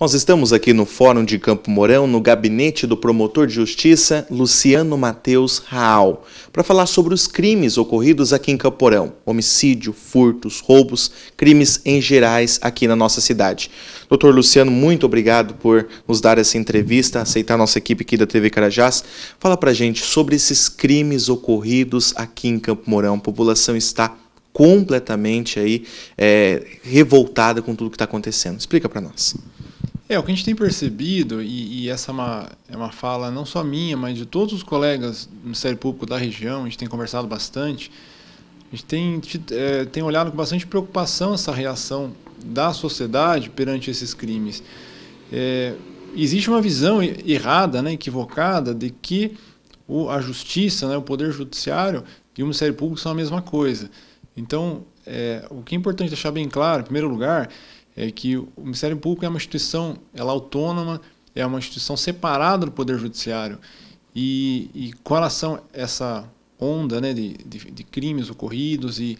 Nós estamos aqui no Fórum de Campo Mourão, no gabinete do promotor de justiça Luciano Mateus Raal, para falar sobre os crimes ocorridos aqui em Campo Mourão: homicídio, furtos, roubos, crimes em gerais aqui na nossa cidade. Doutor Luciano, muito obrigado por nos dar essa entrevista, aceitar nossa equipe aqui da TV Carajás. Fala para gente sobre esses crimes ocorridos aqui em Campo Mourão. A população está completamente aí é, revoltada com tudo que está acontecendo. Explica para nós. É, o que a gente tem percebido, e, e essa é uma, é uma fala não só minha, mas de todos os colegas do Ministério Público da região, a gente tem conversado bastante, a gente tem, é, tem olhado com bastante preocupação essa reação da sociedade perante esses crimes. É, existe uma visão errada, né, equivocada, de que o, a justiça, né, o poder judiciário e o Ministério Público são a mesma coisa. Então, é, o que é importante deixar bem claro, em primeiro lugar, é que o Ministério Público é uma instituição ela é autônoma, é uma instituição separada do Poder Judiciário. E, e com relação a essa onda né, de, de, de crimes ocorridos e,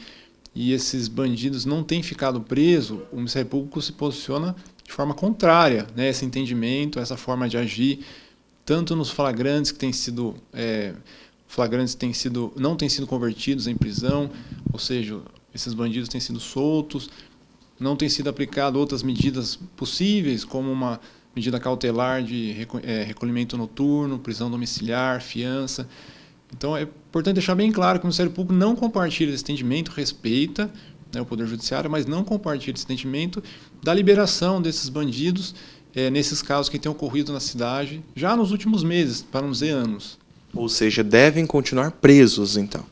e esses bandidos não têm ficado presos, o Ministério Público se posiciona de forma contrária né, esse entendimento, essa forma de agir, tanto nos flagrantes que têm sido é, flagrantes têm sido não têm sido convertidos em prisão, ou seja, esses bandidos têm sido soltos, não tem sido aplicado outras medidas possíveis, como uma medida cautelar de eh, recolhimento noturno, prisão domiciliar, fiança. Então é importante deixar bem claro que o Ministério Público não compartilha esse entendimento, respeita né, o Poder Judiciário, mas não compartilha esse entendimento da liberação desses bandidos é, nesses casos que têm ocorrido na cidade já nos últimos meses, para não dizer anos. Ou seja, devem continuar presos, então?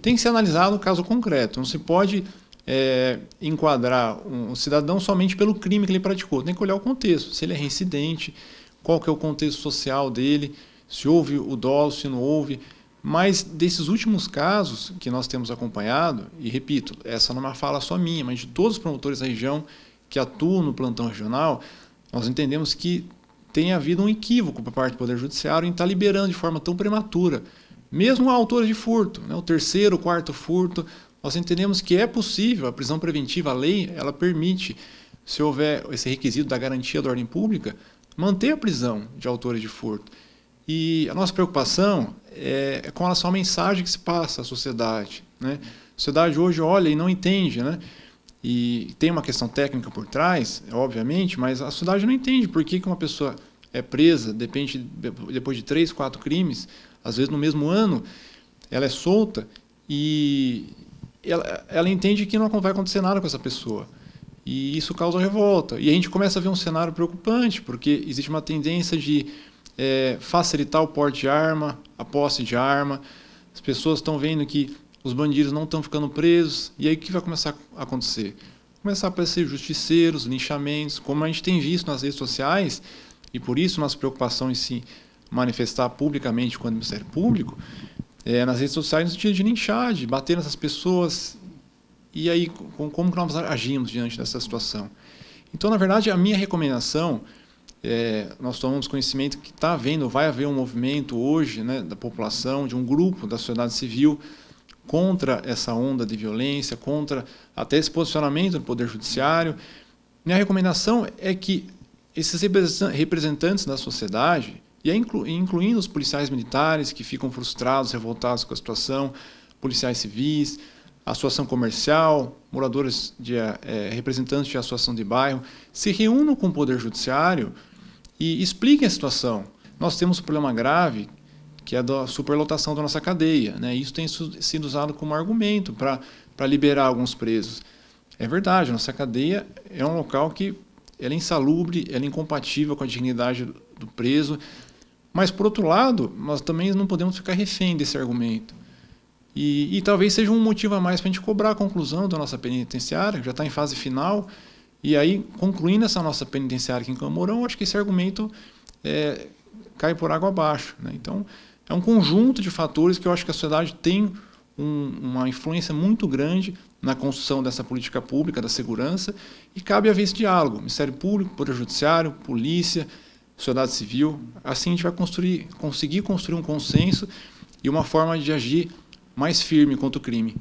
Tem que ser analisado o caso concreto. Não se pode é, enquadrar um cidadão somente pelo crime que ele praticou. Tem que olhar o contexto, se ele é reincidente, qual que é o contexto social dele, se houve o dolo, se não houve. Mas desses últimos casos que nós temos acompanhado, e repito, essa não é uma fala só minha, mas de todos os promotores da região que atuam no plantão regional, nós entendemos que tem havido um equívoco por parte do Poder Judiciário em estar tá liberando de forma tão prematura, mesmo a autora de furto, né? o terceiro, quarto furto, nós entendemos que é possível, a prisão preventiva, a lei, ela permite, se houver esse requisito da garantia da ordem pública, manter a prisão de autores de furto. E a nossa preocupação é, é com relação à mensagem que se passa à sociedade. Né? A sociedade hoje olha e não entende, né? E tem uma questão técnica por trás, é obviamente, mas a sociedade não entende por que, que uma pessoa é presa, depende, depois de três, quatro crimes, às vezes no mesmo ano, ela é solta e, ela, ela entende que não vai acontecer nada com essa pessoa. E isso causa revolta. E a gente começa a ver um cenário preocupante, porque existe uma tendência de é, facilitar o porte de arma, a posse de arma. As pessoas estão vendo que os bandidos não estão ficando presos. E aí o que vai começar a acontecer? Começar a aparecer justiceiros, linchamentos, como a gente tem visto nas redes sociais, e por isso nossa preocupação em se manifestar publicamente quando o é Ministério Público, é, nas redes sociais no sentido de linchar, de bater nessas pessoas. E aí, com, como que nós agimos diante dessa situação? Então, na verdade, a minha recomendação, é, nós tomamos conhecimento que está havendo, vai haver um movimento hoje né, da população, de um grupo da sociedade civil contra essa onda de violência, contra até esse posicionamento do Poder Judiciário. Minha recomendação é que esses representantes da sociedade, e é inclu, incluindo os policiais militares que ficam frustrados, revoltados com a situação, policiais civis, associação comercial, moradores de é, representantes de associação de bairro, se reúnam com o Poder Judiciário e expliquem a situação. Nós temos um problema grave que é a superlotação da nossa cadeia. Né? Isso tem sido usado como argumento para liberar alguns presos. É verdade, a nossa cadeia é um local que ela é insalubre, ela é incompatível com a dignidade do preso, mas, por outro lado, nós também não podemos ficar refém desse argumento. E, e talvez seja um motivo a mais para a gente cobrar a conclusão da nossa penitenciária, que já está em fase final. E aí, concluindo essa nossa penitenciária aqui em Camorão, acho que esse argumento é, cai por água abaixo. Né? Então, é um conjunto de fatores que eu acho que a sociedade tem um, uma influência muito grande na construção dessa política pública da segurança e cabe haver esse diálogo. Ministério Público, Poder Judiciário, Polícia, sociedade civil. Assim a gente vai construir, conseguir construir um consenso e uma forma de agir mais firme contra o crime.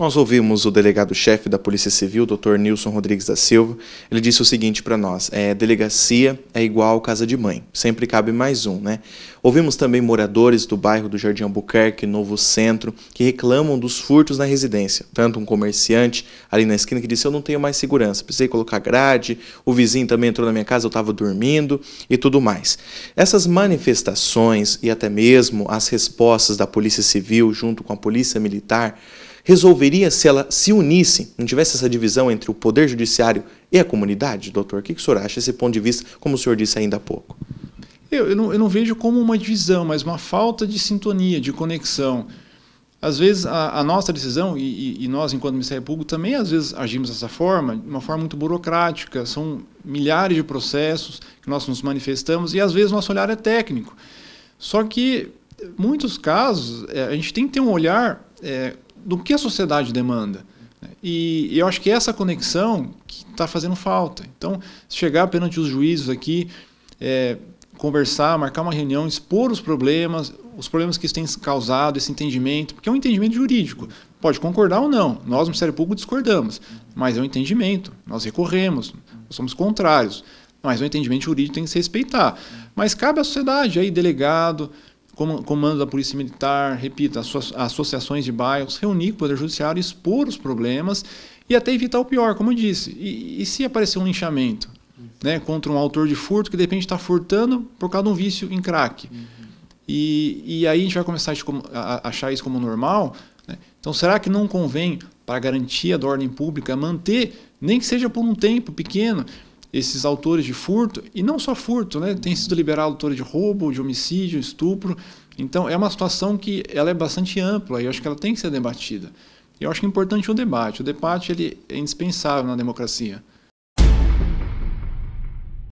Nós ouvimos o delegado-chefe da Polícia Civil, Dr. Nilson Rodrigues da Silva. Ele disse o seguinte para nós: é, delegacia é igual casa de mãe, sempre cabe mais um, né? Ouvimos também moradores do bairro do Jardim Albuquerque, Novo Centro, que reclamam dos furtos na residência. Tanto um comerciante ali na esquina que disse: Eu não tenho mais segurança, precisei colocar grade, o vizinho também entrou na minha casa, eu estava dormindo e tudo mais. Essas manifestações e até mesmo as respostas da Polícia Civil junto com a Polícia Militar resolveria se ela se unisse, não tivesse essa divisão entre o poder judiciário e a comunidade, doutor? O que, o senhor acha desse ponto de vista, como o senhor disse ainda há pouco? Eu, eu, não, eu não vejo como uma divisão, mas uma falta de sintonia, de conexão. Às vezes, a, a nossa decisão, e, e, nós, enquanto Ministério Público, também às vezes agimos dessa forma, de uma forma muito burocrática. São milhares de processos que nós nos manifestamos e às vezes nosso olhar é técnico. Só que, muitos casos, é, a gente tem que ter um olhar é, do que a sociedade demanda. Né? E eu acho que é essa conexão que está fazendo falta. Então, chegar perante os juízes aqui, é, conversar, marcar uma reunião, expor os problemas, os problemas que isso tem causado, esse entendimento, porque é um entendimento jurídico. Pode concordar ou não, nós no Ministério Público discordamos, mas é um entendimento, nós recorremos, nós somos contrários, mas o um entendimento jurídico tem que se respeitar. Mas cabe à sociedade, aí delegado, comando da Polícia Militar, repito, associações de bairros, reunir com o Poder Judiciário, expor os problemas e até evitar o pior, como eu disse. E, e se aparecer um linchamento né, contra um autor de furto que de repente está furtando por causa de um vício em crack? Uhum. E, e, aí a gente vai começar a achar isso como normal? Né? Então, será que não convém, para garantia da ordem pública, manter, nem que seja por um tempo pequeno, esses autores de furto, e não só furto, né? tem sido liberado autor de roubo, de homicídio, estupro. Então é uma situação que ela é bastante ampla e eu acho que ela tem que ser debatida. Eu acho que é importante o debate. O debate ele é indispensável na democracia.